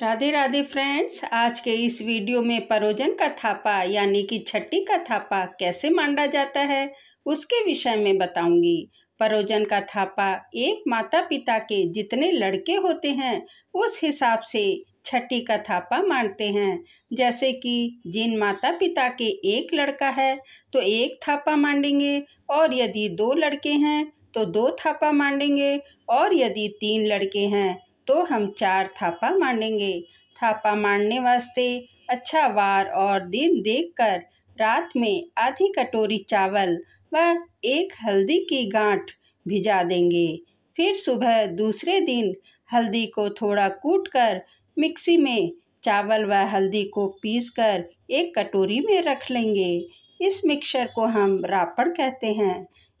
Radhe Radhe friends आज के इस वीडियो में परोजन का थापा यानी कि छट्टी का थापा कैसे मांडा जाता है उसके विषय में बताऊंगी परोजन का थापा एक माता पिता के जितने लड़के होते हैं उस हिसाब से छट्टी का थापा मांडते हैं जैसे कि जिन माता पिता के एक लड़का है तो एक थापा मांडेंगे और यदि दो लड़के हैं तो दो थापा मांडेंगे और यदि तीन लड़के हैं तो हम चार थापा मारेंगे थापा मारने वास्ते अच्छा वार और दिन देखकर रात में आधी कटोरी चावल व एक हल्दी की गांठ भिजा देंगे फिर सुबह दूसरे दिन हल्दी को थोड़ा कूट कर मिक्सी में चावल व हल्दी को पीसकर एक कटोरी में रख लेंगे इस मिक्सर को हम रापड़ कहते हैं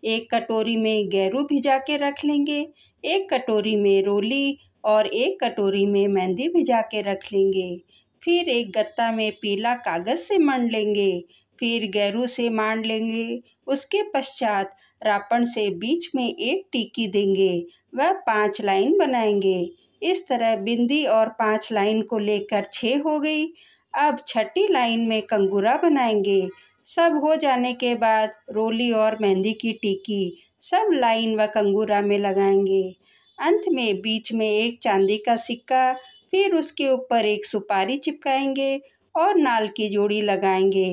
एक कटोरी में गेरू भिजा के रख लेंगे एक कटोरी में रोली और एक कटोरी में मेहंदी भिजा के रख लेंगे फिर एक गत्ता में पीला कागज़ से मण लेंगे फिर गैरू से मांड लेंगे उसके पश्चात रापण से बीच में एक टीकी देंगे वह पांच लाइन बनाएंगे इस तरह बिंदी और पांच लाइन को लेकर छः हो गई अब छठी लाइन में कंगूरा बनाएंगे सब हो जाने के बाद रोली और मेहंदी की टिक्की सब लाइन व कंगूरा में लगाएंगे अंत में बीच में एक चांदी का सिक्का फिर उसके ऊपर एक सुपारी चिपकाएंगे और नाल की जोड़ी लगाएंगे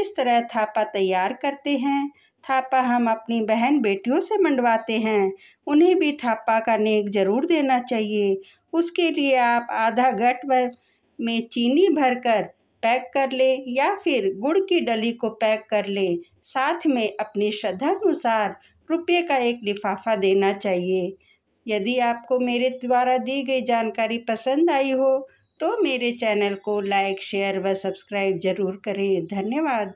इस तरह थापा तैयार करते हैं थापा हम अपनी बहन बेटियों से मंडवाते हैं उन्हें भी थापा का नेक ज़रूर देना चाहिए उसके लिए आप आधा गट में चीनी भरकर पैक कर लें या फिर गुड़ की डली को पैक कर लें साथ में अपनी श्रद्धानुसार रुपये का एक लिफाफा देना चाहिए यदि आपको मेरे द्वारा दी गई जानकारी पसंद आई हो तो मेरे चैनल को लाइक शेयर व सब्सक्राइब ज़रूर करें धन्यवाद